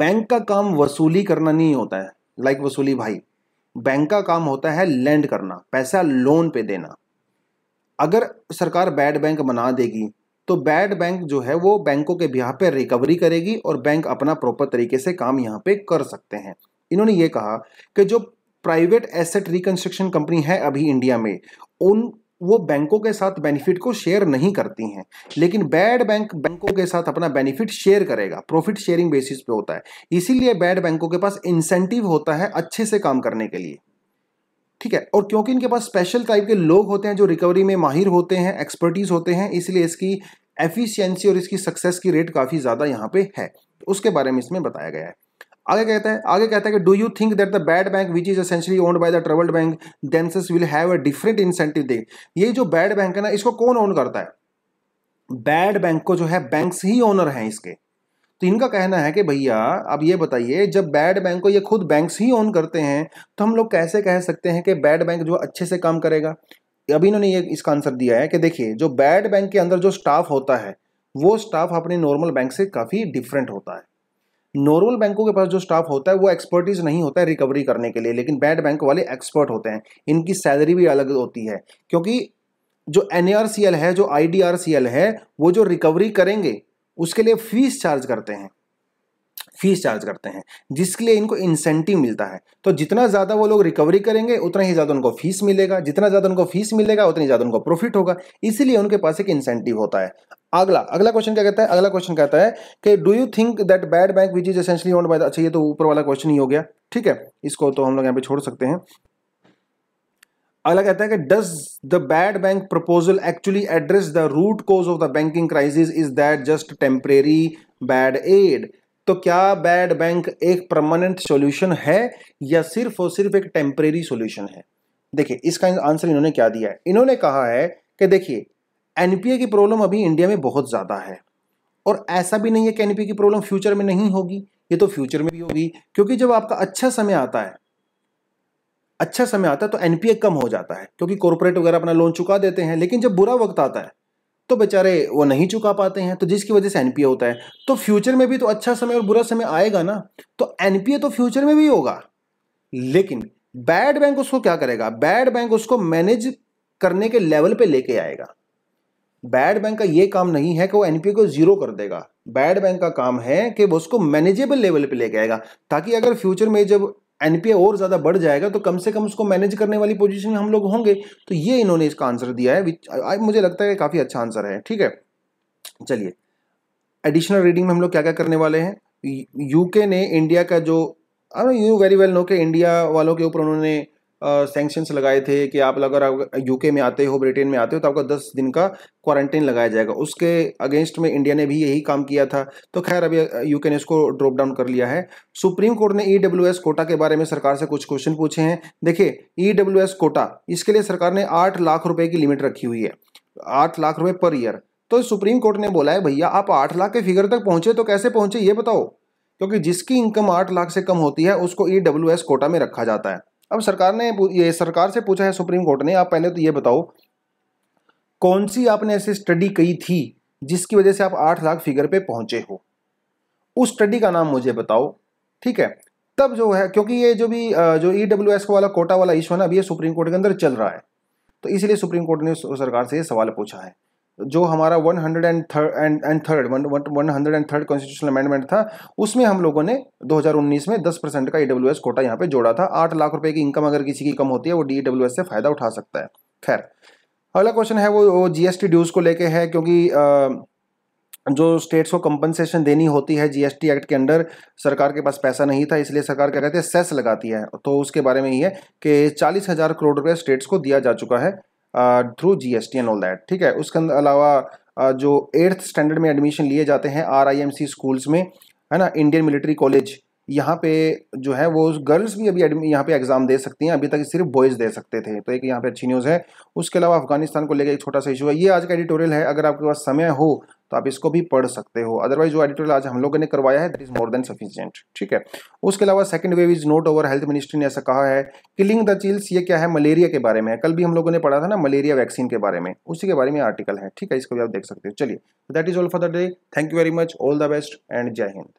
बैंक का काम वसूली करना नहीं होता है लाइक like वसूली भाई बैंक का काम होता है लैंड करना पैसा लोन पे देना अगर सरकार बैड बैंक बना देगी तो बैड बैंक जो है वो बैंकों के बिहार पे रिकवरी करेगी और बैंक अपना प्रॉपर तरीके से काम यहाँ पे कर सकते हैं इन्होंने ये कहा कि जो प्राइवेट एसेट रिकंस्ट्रक्शन कंपनी है अभी इंडिया में उन वो बैंकों के साथ बेनिफिट को शेयर नहीं करती हैं लेकिन बैड बैंक बैंकों के साथ अपना बेनिफिट शेयर करेगा प्रॉफिट शेयरिंग बेसिस पे होता है इसीलिए बैड बैंकों के पास इंसेंटिव होता है अच्छे से काम करने के लिए ठीक है और क्योंकि इनके पास स्पेशल टाइप के लोग होते हैं जो रिकवरी में माहिर होते हैं एक्सपर्टीज होते हैं इसलिए इसकी एफिशियंसी और इसकी सक्सेस की रेट काफ़ी ज़्यादा यहाँ पे है उसके बारे में इसमें बताया गया है आगे कहता है आगे कहता है कि do you think that the bad bank which is essentially owned by the troubled bank themselves will have a different incentive दे ये जो बैड बैंक है ना इसको कौन ओन करता है बैड बैंक को जो है बैंक्स ही ओनर हैं इसके तो इनका कहना है कि भैया अब ये बताइए जब बैड बैंक को ये खुद बैंक्स ही ओन करते हैं तो हम लोग कैसे कह सकते हैं कि बैड बैंक जो अच्छे से काम करेगा अभी इन्होंने ये इसका आंसर दिया है कि देखिए जो बैड बैंक के अंदर जो स्टाफ होता है वो स्टाफ अपने नॉर्मल बैंक से काफ़ी डिफरेंट होता है नॉर्मल बैंकों के पास जो स्टाफ होता है वो एक्सपर्टीज नहीं होता है रिकवरी करने के लिए लेकिन बैड बैंक वाले एक्सपर्ट होते हैं इनकी सैलरी भी अलग होती है क्योंकि जो एन है जो आई है वो जो रिकवरी करेंगे उसके लिए फीस चार्ज करते हैं फीस चार्ज करते हैं जिसके लिए इनको इंसेंटिव मिलता है तो जितना ज़्यादा वो लोग रिकवरी करेंगे उतना ही ज़्यादा उनको फीस मिलेगा जितना ज़्यादा उनको फीस मिलेगा उतनी ज़्यादा उनको प्रॉफिट होगा इसीलिए उनके पास एक इंसेंटिव होता है अगला अगला क्वेश्चन क्या कहता है अगला क्वेश्चन कहता है कि do you think that bad bank which is essentially owned by अच्छा ये तो ऊपर वाला क्वेश्चन ही हो गया ठीक है इसको तो हम लोग यहाँ पे छोड़ सकते हैं अगला कहता है कि does the bad bank proposal actually address the root cause of the banking crisis is that just temporary band aid तो क्या बैड बैंक एक परमानेंट सोल्यूशन है या सिर्फ और सिर्फ एक टेम्परेरी सोल्यूशन है देखिए इसका आंसर इन्होंने क्या दिया है इन्होंने कहा है कि देखिए एनपीए की प्रॉब्लम अभी इंडिया में बहुत ज़्यादा है और ऐसा भी नहीं है कि एनपीए की प्रॉब्लम फ्यूचर में नहीं होगी ये तो फ्यूचर में भी होगी क्योंकि जब आपका अच्छा समय आता है अच्छा समय आता है तो एनपीए कम हो जाता है क्योंकि कॉरपोरेट वगैरह अपना लोन चुका देते हैं लेकिन जब बुरा वक्त आता है तो बेचारे वो नहीं चुका पाते हैं तो जिसकी वजह से एनपीए होता है तो फ्यूचर में भी तो अच्छा समय और बुरा समय आएगा ना तो एनपीए तो फ्यूचर में भी होगा लेकिन बैड बैंक उसको क्या करेगा बैड बैंक उसको मैनेज करने के लेवल पे लेके आएगा बैड बैंक का ये काम नहीं है कि वो एनपीए को जीरो कर देगा बैड बैंक का काम है कि वो उसको मैनेजेबल लेवल पे लेके आएगा ताकि अगर फ्यूचर में जब एनपीए और ज़्यादा बढ़ जाएगा तो कम से कम उसको मैनेज करने वाली पोजीशन में हम लोग होंगे तो ये इन्होंने इसका आंसर दिया है मुझे लगता है काफ़ी अच्छा आंसर है ठीक है चलिए एडिशनल रीडिंग में हम लोग क्या क्या करने वाले हैं यूके ने इंडिया का जो यू वेरी वेल नो के इंडिया वालों के ऊपर उन्होंने सेंक्शंस लगाए थे कि आप अगर यूके में आते हो ब्रिटेन में आते हो तो आपका दस दिन का क्वारंटाइन लगाया जाएगा उसके अगेंस्ट में इंडिया ने भी यही काम किया था तो खैर अभी यूके ने इसको ड्रॉप डाउन कर लिया है सुप्रीम कोर्ट ने ई e कोटा के बारे में सरकार से कुछ क्वेश्चन पूछे हैं देखिए ई e कोटा इसके लिए सरकार ने आठ लाख रुपये की लिमिट रखी हुई है आठ लाख रुपये पर ईयर तो सुप्रीम कोर्ट ने बोला है भैया आप आठ लाख के फिगर तक पहुंचे तो कैसे पहुंचे ये बताओ क्योंकि जिसकी इनकम आठ लाख से कम होती है उसको ई e कोटा में रखा जाता है अब सरकार ने ये सरकार से पूछा है सुप्रीम कोर्ट ने आप पहले तो ये बताओ कौन सी आपने ऐसी स्टडी कही थी जिसकी वजह से आप आठ लाख फिगर पे पहुंचे हो उस स्टडी का नाम मुझे बताओ ठीक है तब जो है क्योंकि ये जो भी जो ई डब्ल्यू एस वाला कोटा वाला इशू है ना अभी ये सुप्रीम कोर्ट के अंदर चल रहा है तो इसलिए सुप्रीम कोर्ट ने सरकार से ये सवाल पूछा है जो हमारा one hundred and third and third one hundred and third constitutional amendment था उसमें हम लोगों ने 2019 में 10 परसेंट का ईडब्ल्यू एस कोटा यहाँ पे जोड़ा था आठ लाख रुपए की इनकम अगर किसी की कम होती है वो डी डब्ल्यू एस से फायदा उठा सकता है खैर अगला क्वेश्चन है वो जीएसटी ड्यूज को लेके है क्योंकि आ, जो स्टेट्स को कंपनसेशन देनी होती है जीएसटी एक्ट के अंडर सरकार के पास पैसा नहीं था इसलिए सरकार क्या कहते हैं सेस लगाती है तो उसके बारे में ही है कि चालीस हज़ार करोड़ रुपए स्टेट्स को दिया जा चुका है through G S T and all that ठीक है उसके अलावा जो एट्थ स्टैंडर्ड में एडमिशन लिए जाते हैं R I M C schools में है ना इंडियन मिलिट्री कॉलेज यहाँ पे जो है वो गर्ल्स भी अभी यहाँ पे एग्ज़ाम दे सकती हैं अभी तक सिर्फ बॉयज़ दे सकते थे तो एक यहाँ पे अच्छी न्यूज़ है उसके अलावा अफगानिस्तान को लेकर एक छोटा सा इशू है ये आज का एडिटोरियल है अगर आपके पास समय हो तो आप इसको भी पढ़ सकते हो अदरवाइज जो एडिटोरियल आज हम लोगों ने करवाया है that is more than sufficient ठीक है उसके अलावा second wave is not over health ministry ने ऐसा कहा है किलिंग द चिल्स ये क्या है मलेरिया के बारे में कल भी हम लोगों ने पढ़ा था ना मलेरिया वैक्सीन के बारे में उसी के बारे में आर्टिकल है ठीक है इसको भी आप देख सकते हो चलिए that is all for the day thank you very much all the best and जय हिंद